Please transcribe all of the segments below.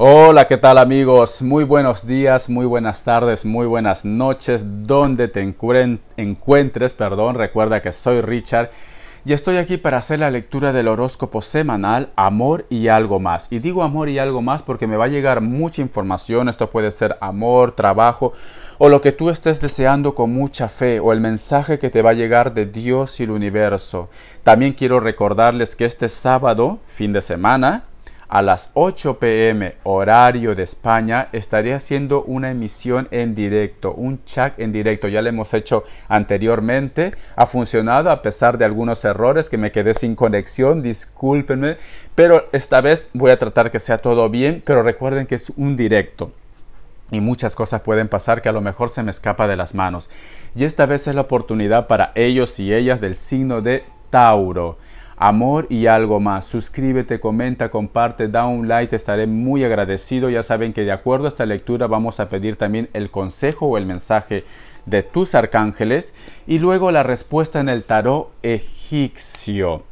Hola, ¿qué tal amigos? Muy buenos días, muy buenas tardes, muy buenas noches, donde te encuentres, perdón, recuerda que soy Richard y estoy aquí para hacer la lectura del horóscopo semanal Amor y algo más. Y digo amor y algo más porque me va a llegar mucha información, esto puede ser amor, trabajo o lo que tú estés deseando con mucha fe o el mensaje que te va a llegar de Dios y el universo. También quiero recordarles que este sábado, fin de semana, a las 8 pm horario de España estaré haciendo una emisión en directo, un chat en directo, ya lo hemos hecho anteriormente, ha funcionado a pesar de algunos errores que me quedé sin conexión, discúlpenme, pero esta vez voy a tratar que sea todo bien, pero recuerden que es un directo y muchas cosas pueden pasar que a lo mejor se me escapa de las manos. Y esta vez es la oportunidad para ellos y ellas del signo de Tauro amor y algo más. Suscríbete, comenta, comparte, da un like, estaré muy agradecido. Ya saben que de acuerdo a esta lectura vamos a pedir también el consejo o el mensaje de tus arcángeles y luego la respuesta en el tarot egipcio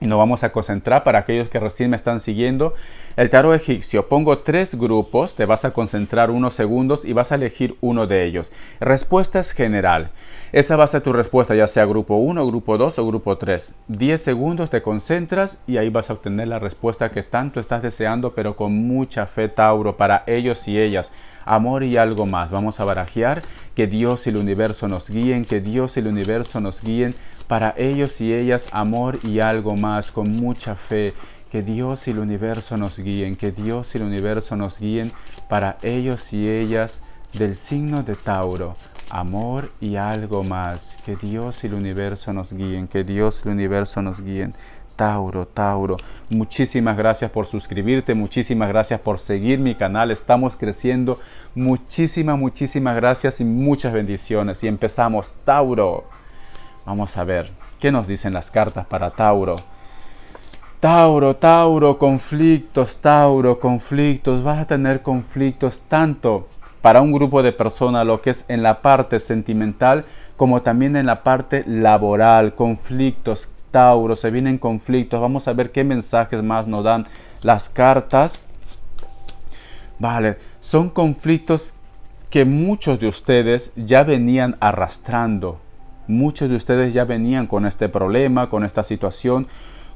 y nos vamos a concentrar para aquellos que recién me están siguiendo. El tarot egipcio, pongo tres grupos, te vas a concentrar unos segundos y vas a elegir uno de ellos. Respuesta es general. Esa va a ser tu respuesta, ya sea grupo 1, grupo 2 o grupo 3. 10 segundos te concentras y ahí vas a obtener la respuesta que tanto estás deseando, pero con mucha fe, Tauro, para ellos y ellas. Amor y algo más. Vamos a barajear que Dios y el universo nos guíen, que Dios y el universo nos guíen para ellos y ellas amor y algo más con mucha fe. Que Dios y el universo nos guíen, que Dios y el universo nos guíen para ellos y ellas del signo de Tauro. Amor y algo más. Que Dios y el universo nos guíen, que Dios y el universo nos guíen. Tauro, Tauro. Muchísimas gracias por suscribirte, muchísimas gracias por seguir mi canal. Estamos creciendo. Muchísimas, muchísimas gracias y muchas bendiciones. Y empezamos, Tauro. Vamos a ver, ¿qué nos dicen las cartas para Tauro? Tauro, Tauro, conflictos, Tauro, conflictos. Vas a tener conflictos tanto para un grupo de personas, lo que es en la parte sentimental, como también en la parte laboral. Conflictos, Tauro, se vienen conflictos. Vamos a ver qué mensajes más nos dan las cartas. Vale, son conflictos que muchos de ustedes ya venían arrastrando Muchos de ustedes ya venían con este problema, con esta situación,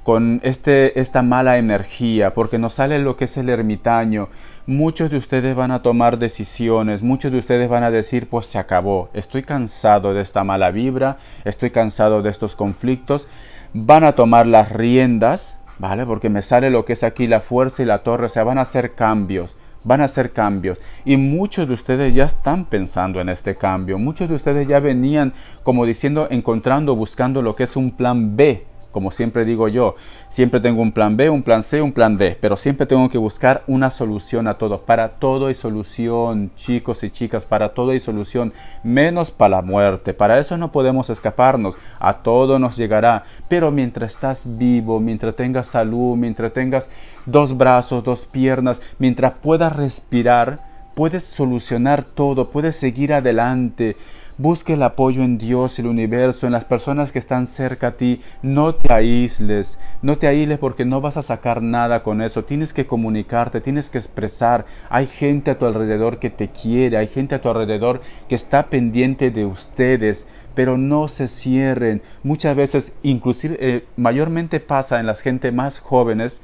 con este, esta mala energía, porque nos sale lo que es el ermitaño. Muchos de ustedes van a tomar decisiones, muchos de ustedes van a decir, pues se acabó, estoy cansado de esta mala vibra, estoy cansado de estos conflictos. Van a tomar las riendas, ¿vale? Porque me sale lo que es aquí la fuerza y la torre, o sea, van a hacer cambios van a hacer cambios y muchos de ustedes ya están pensando en este cambio, muchos de ustedes ya venían como diciendo, encontrando, buscando lo que es un plan B como siempre digo yo, siempre tengo un plan B, un plan C, un plan D, pero siempre tengo que buscar una solución a todo. Para todo hay solución, chicos y chicas, para todo hay solución, menos para la muerte. Para eso no podemos escaparnos, a todo nos llegará. Pero mientras estás vivo, mientras tengas salud, mientras tengas dos brazos, dos piernas, mientras puedas respirar, puedes solucionar todo, puedes seguir adelante. Busque el apoyo en Dios, el universo, en las personas que están cerca a ti. No te aísles, no te aísles porque no vas a sacar nada con eso. Tienes que comunicarte, tienes que expresar. Hay gente a tu alrededor que te quiere, hay gente a tu alrededor que está pendiente de ustedes pero no se cierren. Muchas veces, inclusive, eh, mayormente pasa en las gente más jóvenes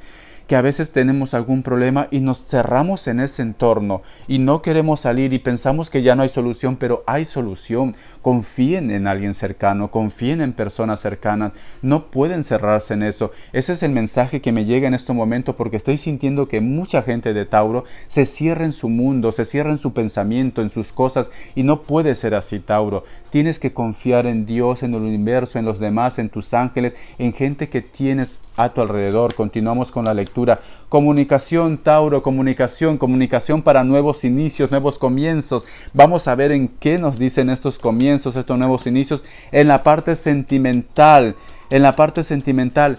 que a veces tenemos algún problema y nos cerramos en ese entorno y no queremos salir y pensamos que ya no hay solución, pero hay solución. Confíen en alguien cercano, confíen en personas cercanas, no pueden cerrarse en eso. Ese es el mensaje que me llega en este momento porque estoy sintiendo que mucha gente de Tauro se cierra en su mundo, se cierra en su pensamiento, en sus cosas y no puede ser así, Tauro. Tienes que confiar en Dios, en el universo, en los demás, en tus ángeles, en gente que tienes a tu alrededor. Continuamos con la lectura Comunicación, Tauro, comunicación, comunicación para nuevos inicios, nuevos comienzos. Vamos a ver en qué nos dicen estos comienzos, estos nuevos inicios, en la parte sentimental, en la parte sentimental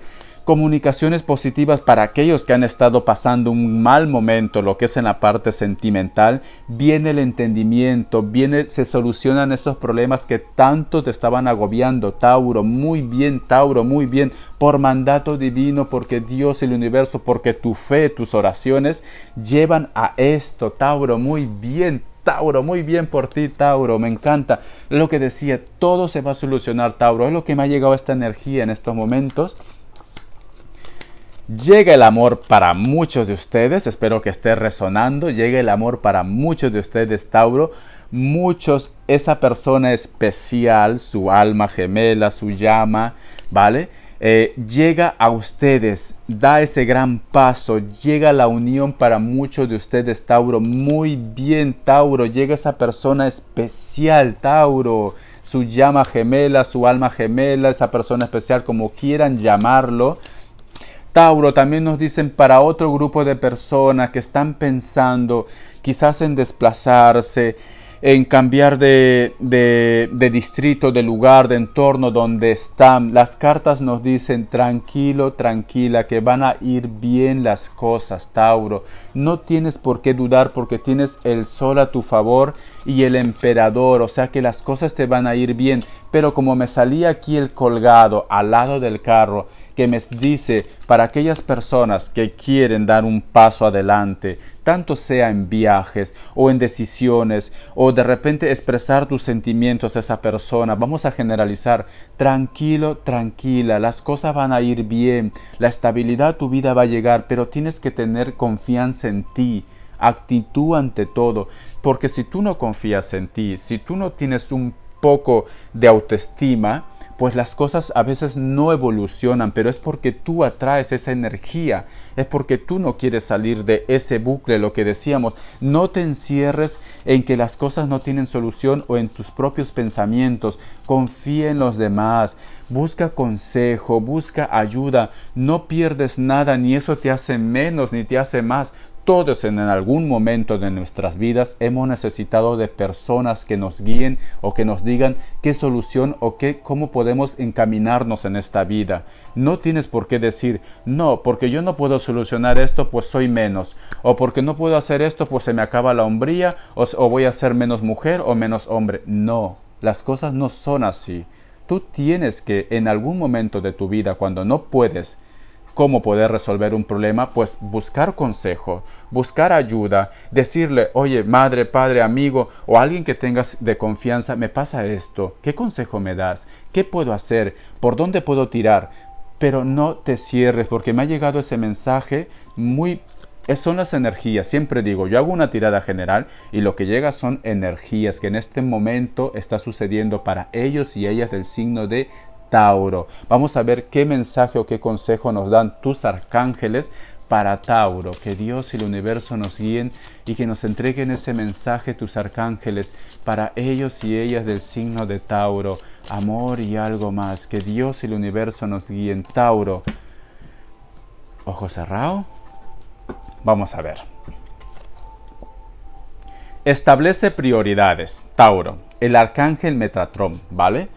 comunicaciones positivas para aquellos que han estado pasando un mal momento, lo que es en la parte sentimental, viene el entendimiento, viene, se solucionan esos problemas que tanto te estaban agobiando, Tauro, muy bien, Tauro, muy bien, por mandato divino, porque Dios y el universo, porque tu fe, tus oraciones llevan a esto, Tauro, muy bien, Tauro, muy bien por ti, Tauro, me encanta. Lo que decía, todo se va a solucionar, Tauro. Es lo que me ha llegado esta energía en estos momentos. Llega el amor para muchos de ustedes, espero que esté resonando, llega el amor para muchos de ustedes, Tauro. Muchos, esa persona especial, su alma gemela, su llama, ¿vale? Eh, llega a ustedes, da ese gran paso, llega la unión para muchos de ustedes, Tauro. Muy bien, Tauro, llega esa persona especial, Tauro. Su llama gemela, su alma gemela, esa persona especial, como quieran llamarlo. Tauro también nos dicen para otro grupo de personas que están pensando quizás en desplazarse, en cambiar de, distrito, de lugar, de entorno donde están. Las cartas nos dicen tranquilo, tranquila, que van a ir bien las cosas, Tauro. No tienes por qué dudar porque tienes el sol a tu favor y el emperador, o sea que las cosas te van a ir bien. Pero como me salía aquí el colgado al lado del carro, que me dice para aquellas personas que quieren dar un paso adelante, tanto sea en viajes o en decisiones o de repente expresar tus sentimientos a esa persona, vamos a generalizar, tranquilo, tranquila, las cosas van a ir bien, la estabilidad de tu vida va a llegar, pero tienes que tener confianza en ti actitud ante todo, porque si tú no confías en ti, si tú no tienes un poco de autoestima, pues las cosas a veces no evolucionan, pero es porque tú atraes esa energía, es porque tú no quieres salir de ese bucle, lo que decíamos, no te encierres en que las cosas no tienen solución o en tus propios pensamientos, confía en los demás, busca consejo, busca ayuda, no pierdes nada, ni eso te hace menos, ni te hace más, todos en algún momento de nuestras vidas hemos necesitado de personas que nos guíen o que nos digan qué solución o qué cómo podemos encaminarnos en esta vida. No tienes por qué decir, "No, porque yo no puedo solucionar esto, pues soy menos", o porque no puedo hacer esto, pues se me acaba la hombría, o, o voy a ser menos mujer o menos hombre. No, las cosas no son así. Tú tienes que en algún momento de tu vida cuando no puedes cómo poder resolver un problema, pues buscar consejo, buscar ayuda, decirle, oye, madre, padre, amigo o alguien que tengas de confianza, me pasa esto, ¿qué consejo me das? ¿Qué puedo hacer? ¿Por dónde puedo tirar? Pero no te cierres porque me ha llegado ese mensaje muy son las energías, siempre digo, yo hago una tirada general y lo que llega son energías que en este momento está sucediendo para ellos y ellas del signo de Tauro. Vamos a ver qué mensaje o qué consejo nos dan tus arcángeles para Tauro. Que Dios y el universo nos guíen y que nos entreguen ese mensaje tus arcángeles para ellos y ellas del signo de Tauro. Amor y algo más. Que Dios y el universo nos guíen. Tauro. Ojo cerrado. Vamos a ver. Establece prioridades. Tauro. El arcángel Metatron, ¿vale?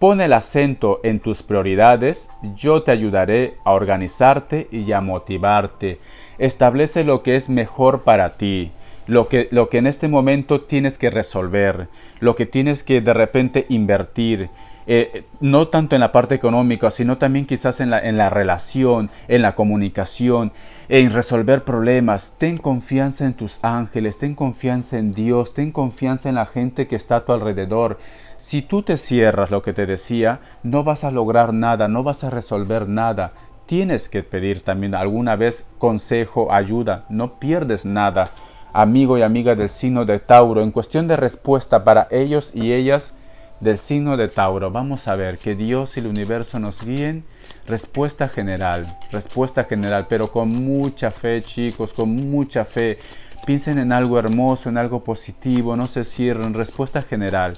Pon el acento en tus prioridades, yo te ayudaré a organizarte y a motivarte. Establece lo que es mejor para ti, lo que, lo que en este momento tienes que resolver, lo que tienes que de repente invertir, eh, no tanto en la parte económica, sino también quizás en la, en la relación, en la comunicación, en resolver problemas. Ten confianza en tus ángeles, ten confianza en Dios, ten confianza en la gente que está a tu alrededor. Si tú te cierras lo que te decía, no vas a lograr nada, no vas a resolver nada. Tienes que pedir también alguna vez consejo, ayuda, no pierdes nada. Amigo y amiga del signo de Tauro, en cuestión de respuesta para ellos y ellas, del signo de Tauro. Vamos a ver que Dios y el universo nos guíen. Respuesta general, respuesta general, pero con mucha fe chicos, con mucha fe. Piensen en algo hermoso, en algo positivo, no se cierren. Respuesta general.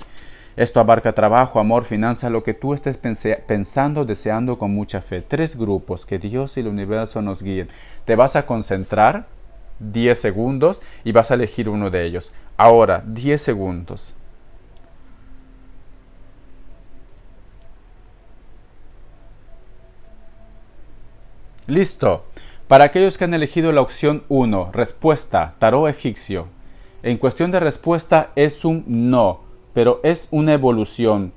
Esto abarca trabajo, amor, finanzas, lo que tú estés pensando, deseando con mucha fe. Tres grupos que Dios y el universo nos guíen. Te vas a concentrar 10 segundos y vas a elegir uno de ellos. Ahora, 10 segundos. Listo. Para aquellos que han elegido la opción 1, respuesta, tarot egipcio. En cuestión de respuesta es un no, pero es una evolución.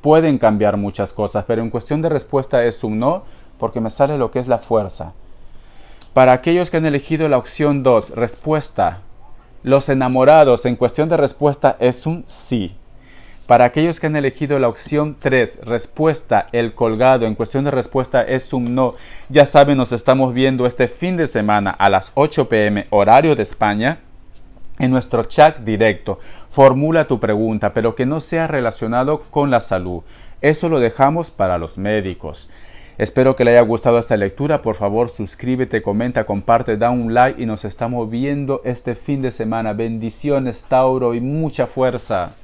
Pueden cambiar muchas cosas, pero en cuestión de respuesta es un no porque me sale lo que es la fuerza. Para aquellos que han elegido la opción 2, respuesta. Los enamorados en cuestión de respuesta es un sí. Para aquellos que han elegido la opción 3, respuesta, el colgado, en cuestión de respuesta es un no. Ya saben, nos estamos viendo este fin de semana a las 8 pm, horario de España, en nuestro chat directo. Formula tu pregunta, pero que no sea relacionado con la salud. Eso lo dejamos para los médicos. Espero que le haya gustado esta lectura. Por favor, suscríbete, comenta, comparte, da un like y nos estamos viendo este fin de semana. Bendiciones, Tauro, y mucha fuerza.